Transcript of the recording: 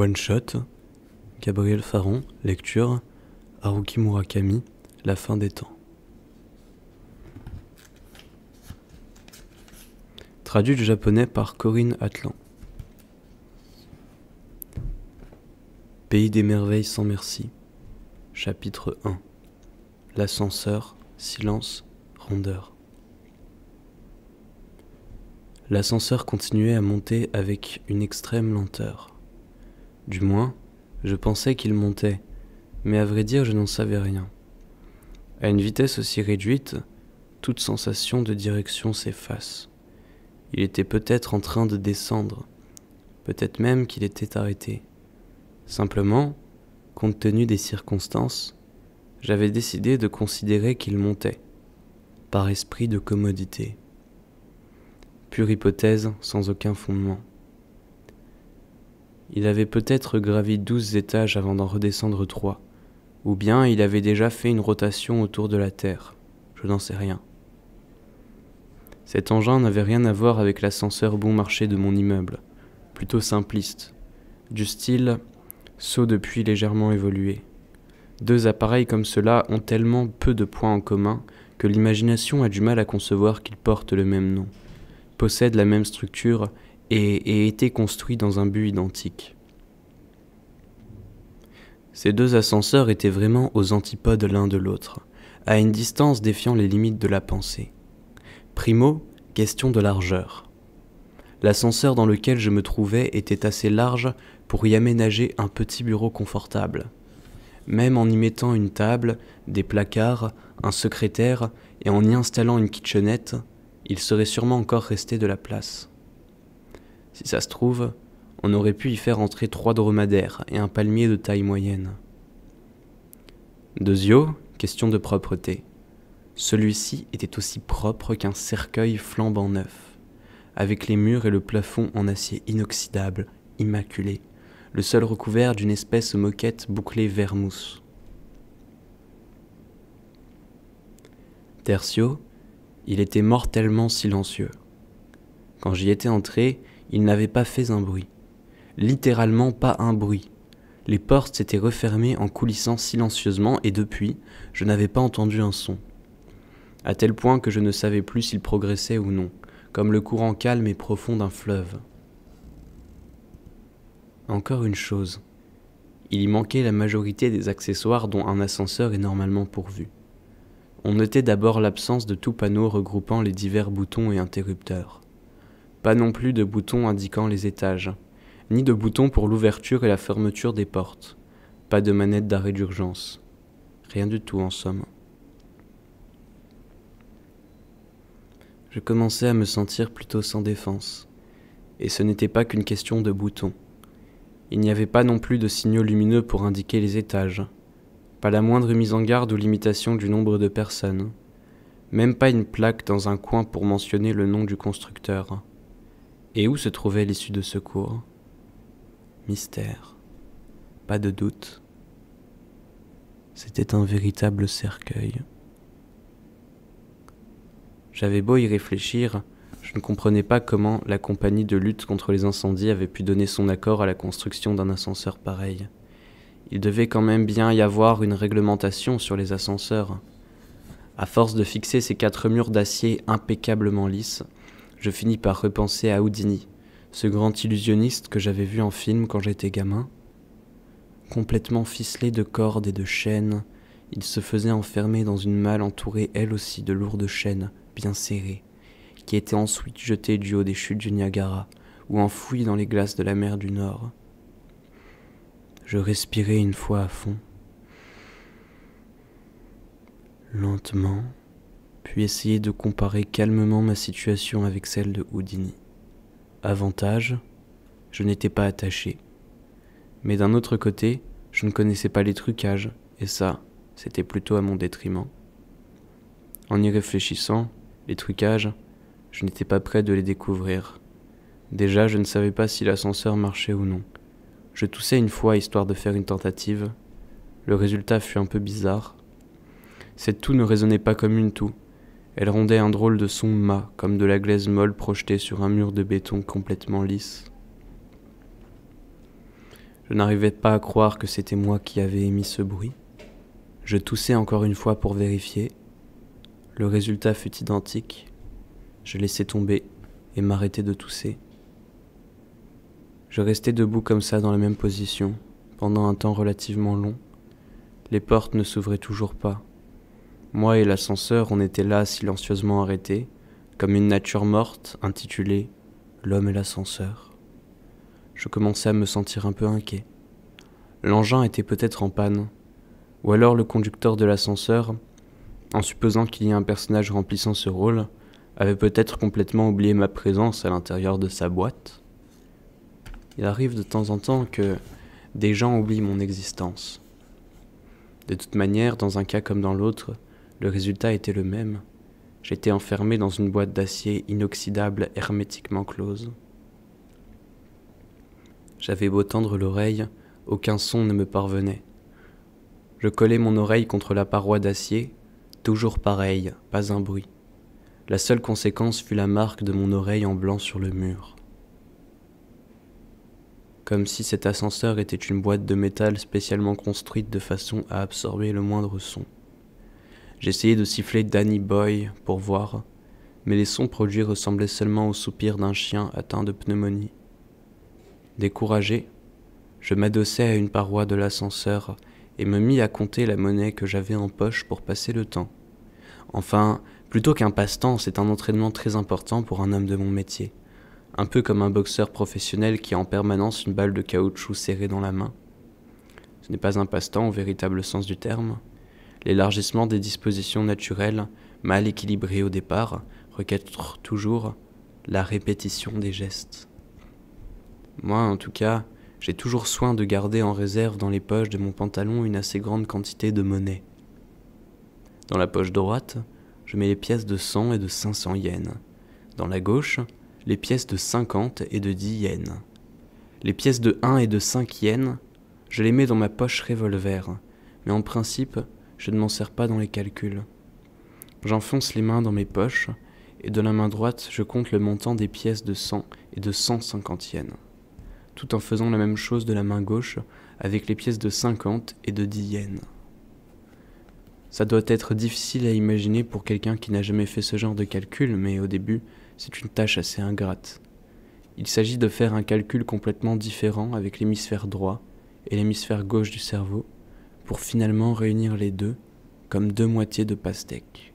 One Shot, Gabriel Faron, lecture, Haruki Murakami, La fin des temps. Traduit du japonais par Corinne Atlan. Pays des merveilles sans merci. Chapitre 1. L'ascenseur, silence, rondeur. L'ascenseur continuait à monter avec une extrême lenteur. Du moins, je pensais qu'il montait, mais à vrai dire, je n'en savais rien. À une vitesse aussi réduite, toute sensation de direction s'efface. Il était peut-être en train de descendre, peut-être même qu'il était arrêté. Simplement, compte tenu des circonstances, j'avais décidé de considérer qu'il montait, par esprit de commodité. Pure hypothèse sans aucun fondement. Il avait peut-être gravi douze étages avant d'en redescendre trois, ou bien il avait déjà fait une rotation autour de la Terre, je n'en sais rien. Cet engin n'avait rien à voir avec l'ascenseur bon marché de mon immeuble, plutôt simpliste, du style saut depuis légèrement évolué. Deux appareils comme cela ont tellement peu de points en commun que l'imagination a du mal à concevoir qu'ils portent le même nom, possèdent la même structure et, étaient été construits dans un but identique. Ces deux ascenseurs étaient vraiment aux antipodes l'un de l'autre, à une distance défiant les limites de la pensée. Primo, question de largeur. L'ascenseur dans lequel je me trouvais était assez large pour y aménager un petit bureau confortable. Même en y mettant une table, des placards, un secrétaire et en y installant une kitchenette, il serait sûrement encore resté de la place. Si ça se trouve, on aurait pu y faire entrer trois dromadaires et un palmier de taille moyenne. Deuxio, question de propreté. Celui-ci était aussi propre qu'un cercueil flambant neuf, avec les murs et le plafond en acier inoxydable, immaculé, le seul recouvert d'une espèce moquette bouclée vermousse. Tertio, il était mortellement silencieux. Quand j'y étais entré, il n'avait pas fait un bruit. Littéralement pas un bruit. Les portes s'étaient refermées en coulissant silencieusement et depuis, je n'avais pas entendu un son. À tel point que je ne savais plus s'il progressait ou non, comme le courant calme et profond d'un fleuve. Encore une chose. Il y manquait la majorité des accessoires dont un ascenseur est normalement pourvu. On notait d'abord l'absence de tout panneau regroupant les divers boutons et interrupteurs pas non plus de boutons indiquant les étages, ni de boutons pour l'ouverture et la fermeture des portes, pas de manette d'arrêt d'urgence. Rien du tout en somme. Je commençais à me sentir plutôt sans défense, et ce n'était pas qu'une question de boutons. Il n'y avait pas non plus de signaux lumineux pour indiquer les étages, pas la moindre mise en garde ou limitation du nombre de personnes, même pas une plaque dans un coin pour mentionner le nom du constructeur. Et où se trouvait l'issue de secours Mystère. Pas de doute. C'était un véritable cercueil. J'avais beau y réfléchir, je ne comprenais pas comment la compagnie de lutte contre les incendies avait pu donner son accord à la construction d'un ascenseur pareil. Il devait quand même bien y avoir une réglementation sur les ascenseurs. À force de fixer ces quatre murs d'acier impeccablement lisses, je finis par repenser à Houdini, ce grand illusionniste que j'avais vu en film quand j'étais gamin. Complètement ficelé de cordes et de chaînes, il se faisait enfermer dans une malle entourée elle aussi de lourdes chaînes, bien serrées, qui étaient ensuite jetées du haut des chutes du Niagara ou enfouies dans les glaces de la mer du Nord. Je respirais une fois à fond. Lentement, puis essayer de comparer calmement ma situation avec celle de Houdini. Avantage, je n'étais pas attaché. Mais d'un autre côté, je ne connaissais pas les trucages, et ça, c'était plutôt à mon détriment. En y réfléchissant, les trucages, je n'étais pas prêt de les découvrir. Déjà, je ne savais pas si l'ascenseur marchait ou non. Je toussais une fois histoire de faire une tentative. Le résultat fut un peu bizarre. Cette toux ne résonnait pas comme une toux, elle rendait un drôle de son mât, comme de la glaise molle projetée sur un mur de béton complètement lisse. Je n'arrivais pas à croire que c'était moi qui avais émis ce bruit. Je toussais encore une fois pour vérifier. Le résultat fut identique. Je laissais tomber et m'arrêtais de tousser. Je restais debout comme ça dans la même position, pendant un temps relativement long. Les portes ne s'ouvraient toujours pas. Moi et l'ascenseur, on était là silencieusement arrêtés, comme une nature morte intitulée L'homme et l'ascenseur. Je commençais à me sentir un peu inquiet. L'engin était peut-être en panne, ou alors le conducteur de l'ascenseur, en supposant qu'il y ait un personnage remplissant ce rôle, avait peut-être complètement oublié ma présence à l'intérieur de sa boîte. Il arrive de temps en temps que des gens oublient mon existence. De toute manière, dans un cas comme dans l'autre, le résultat était le même. J'étais enfermé dans une boîte d'acier inoxydable hermétiquement close. J'avais beau tendre l'oreille, aucun son ne me parvenait. Je collais mon oreille contre la paroi d'acier, toujours pareil, pas un bruit. La seule conséquence fut la marque de mon oreille en blanc sur le mur. Comme si cet ascenseur était une boîte de métal spécialement construite de façon à absorber le moindre son. J'essayais de siffler Danny Boy pour voir, mais les sons produits ressemblaient seulement au soupir d'un chien atteint de pneumonie. Découragé, je m'adossai à une paroi de l'ascenseur et me mis à compter la monnaie que j'avais en poche pour passer le temps. Enfin, plutôt qu'un passe-temps, c'est un entraînement très important pour un homme de mon métier. Un peu comme un boxeur professionnel qui a en permanence une balle de caoutchouc serrée dans la main. Ce n'est pas un passe-temps au véritable sens du terme, l'élargissement des dispositions naturelles, mal équilibrées au départ, requiert toujours la répétition des gestes. Moi, en tout cas, j'ai toujours soin de garder en réserve dans les poches de mon pantalon une assez grande quantité de monnaie. Dans la poche droite, je mets les pièces de 100 et de 500 yens. Dans la gauche, les pièces de 50 et de 10 yens. Les pièces de 1 et de 5 yens, je les mets dans ma poche revolver, mais en principe, je ne m'en sers pas dans les calculs. J'enfonce les mains dans mes poches, et de la main droite, je compte le montant des pièces de 100 et de 150 yens, tout en faisant la même chose de la main gauche avec les pièces de 50 et de 10 yens. Ça doit être difficile à imaginer pour quelqu'un qui n'a jamais fait ce genre de calcul, mais au début, c'est une tâche assez ingrate. Il s'agit de faire un calcul complètement différent avec l'hémisphère droit et l'hémisphère gauche du cerveau, pour finalement réunir les deux comme deux moitiés de pastèque.